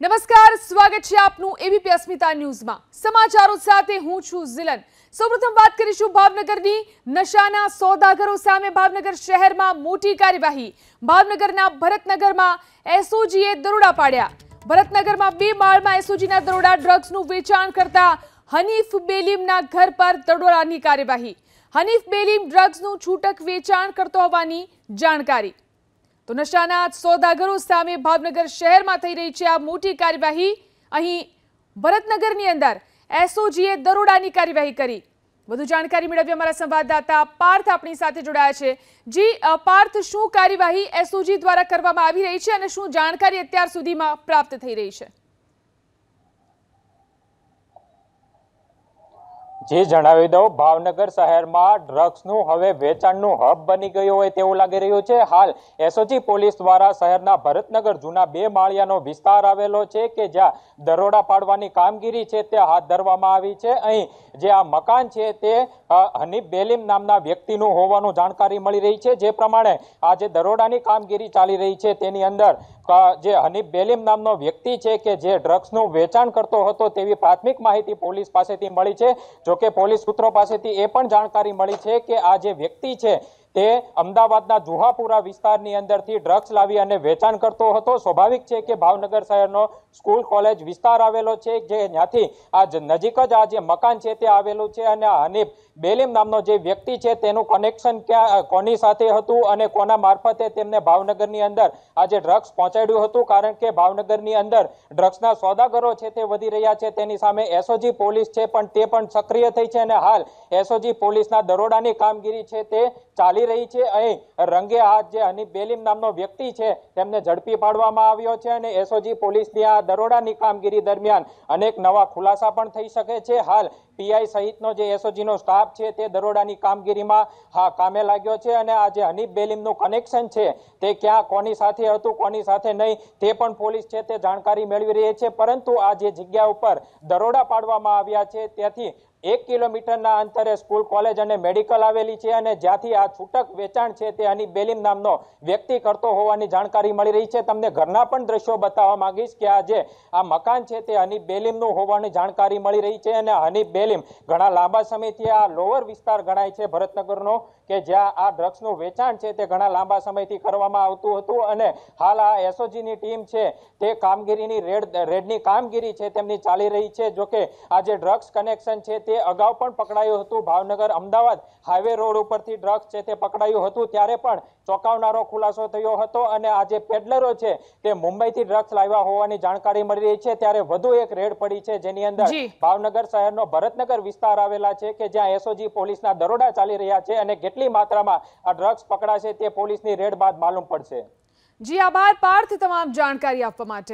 નમસ્કાર સ્વાગત છે આપનું એબીપી અસ્મિતા ન્યૂઝમાં સમાચારો સાથે હું છું ઝિલન સૌપ્રથમ વાત કરીશું ભાવનગરની નશાના સોદાગરો સામે ભાવનગર શહેરમાં મોટી કાર્યવાહી ભાવનગરના ભરતનગરમાં એસઓજીએ દરોડા પાડ્યા ભરતનગરમાં બે માળમાં એસઓજીના દરોડા ડ્રગ્સનું વેચાણ કરતા હનીફ બેલીમના ઘર પર દરોડાની કાર્યવાહી હનીફ બેલીમ ડ્રગ્સનું છૂટક વેચાણ કરતો હોવાની જાણકારી નશાનાત સોદાઘરો સામે ભાવનગર શહેરમાં થઈ રહી છે આ મોટી કાર્યવાહી અહી ભરતનગરની અંદર એસઓજીએ દરોડાની કાર્યવાહી કરી વધુ જાણકારી મેળવ્યા અમારા સંવાદદાતા પાર્થ આપણી સાથે જોડાયા છે જી પાર્થ શું કાર્યવાહી એસઓજી દ્વારા કરવામાં આવી રહી છે અને શું જાણકારી અત્યાર સુધીમાં પ્રાપ્ત થઈ રહી છે જી જણાવી દઉં ભાવનગર શહેરમાં ડ્રગ્સનું હવે વેચાણનું હબ બની ગયું હોય તેવું લાગી રહ્યું છે હાલ એસઓજી પોલીસ દ્વારા શહેરના ભરતનગર જૂના બે માળિયાનો વિસ્તાર આવેલો છે કે જ્યાં દરોડા પાડવાની કામગીરી છે તે હાથ ધરવામાં આવી છે અહીં જે આ મકાન છે તે હનીફ બેલીમ નામના વ્યક્તિનું હોવાનું જાણકારી મળી રહી છે જે પ્રમાણે આ જે દરોડાની કામગીરી ચાલી રહી છે તેની અંદર જે હનીફ બેલીમ નામનો વ્યક્તિ છે કે જે ડ્રગ્સનું વેચાણ કરતો હતો તેવી પ્રાથમિક માહિતી પોલીસ પાસેથી મળી છે જોકે પોલીસ સૂત્રો પાસેથી એ પણ જાણકારી મળી છે કે આ જે વ્યક્તિ છે તે અમદાવાદના જુહાપુરા વિસ્તારની અંદરથી ડ્રગ્સ લાવી અને વેચાણ કરતો હતો સ્વાભાવિક છે કે ભાવનગર શહેરનો સ્કૂલ કોલેજ વિસ્તાર આવેલો છે જે ત્યાંથી આ નજીક જ આ જે મકાન છે તે આવેલું છે અને હનીફ બેલીમ નામનો જે વ્યક્તિ છે તેનું કનેક્શન ક્યાં કોની સાથે હતું અને કોના મારફતે તેમને ભાવનગરની અંદર આજે ડ્રગ્સ પહોંચાડ્યું હતું કારણ કે ભાવનગરની અંદર ડ્રગ્સના સોદાગરો છે તે વધી રહ્યા છે તેની સામે એસઓજી પોલીસ છે પણ તે પણ સક્રિય થઈ છે અને હાલ એસઓજી પોલીસના દરોડાની કામગીરી છે તે ચાલી મળી રહી છે અહીં રંગે હાથ જે હનીફ બેલીમ નામનો વ્યક્તિ છે તેમને ઝડપી પાડવામાં આવ્યો છે અને એસઓજી પોલીસની આ દરોડાની કામગીરી દરમિયાન અનેક નવા ખુલાસા પણ થઈ શકે છે હાલ પીઆઈ સહિતનો જે એસઓજીનો સ્ટાફ છે તે દરોડાની કામગીરીમાં હા કામે લાગ્યો છે અને આ જે હનીફ બેલીમનું કનેક્શન છે તે ક્યાં કોની સાથે હતું કોની સાથે નહીં તે પણ પોલીસ છે તે જાણકારી મેળવી રહી છે પરંતુ આ જે જગ્યા ઉપર દરોડા પાડવામાં આવ્યા છે ત્યાંથી એક કિલોમીટરના અંતરે સ્કૂલ કોલેજ અને મેડિકલ આવેલી છે અને જ્યાંથી આ છૂટક વેચાણ છે તે અની બેલીમ નામનો વ્યક્તિ કરતો હોવાની જાણકારી મળી રહી છે તમને ઘરના પણ દ્રશ્યો બતાવવા માંગીશ કે આજે આ મકાન છે તે હની બેલીમનું હોવાની જાણકારી મળી રહી છે અને હની બેલીમ ઘણા લાંબા સમયથી આ લોઅર વિસ્તાર ગણાય છે ભરતનગરનો કે જ્યાં આ ડ્રગ્સનું વેચાણ છે તે ઘણા લાંબા સમયથી કરવામાં આવતું હતું અને હાલ આ એસઓજીની ટીમ છે તે કામગીરીની રેડ રેડની કામગીરી છે તેમની ચાલી રહી છે જોકે આ જે ડ્રગ્સ કનેક્શન છે તે તે અગાઉ પણ પકડાયો હતો ભાવનગર અમદાવાદ હાઈવે રોડ ઉપરથી ડ્રગ્સ છે તે પકડાયું હતું ત્યારે પણ ચોંકાવનારો ખુલાસો થયો હતો અને આ પેડલરો છે તે મુંબઈથી ડ્રગ્સ લાવ્યા હોવાની જાણકારી મળી રહી છે ત્યારે વધુ એક રેડ પડી છે જેની અંદર ભાવનગર શહેરનો ભરતનગર વિસ્તાર આવેલા છે કે જ્યાં એસઓજી પોલીસના દરોડા ચાલી રહ્યા છે અને કેટલી માત્રામાં આ ડ્રગ્સ પકડાશે તે પોલીસની રેડ બાદ માલુમ પડશે જી આભાર પાર્થ તમામ જાણકારી આપવા માટે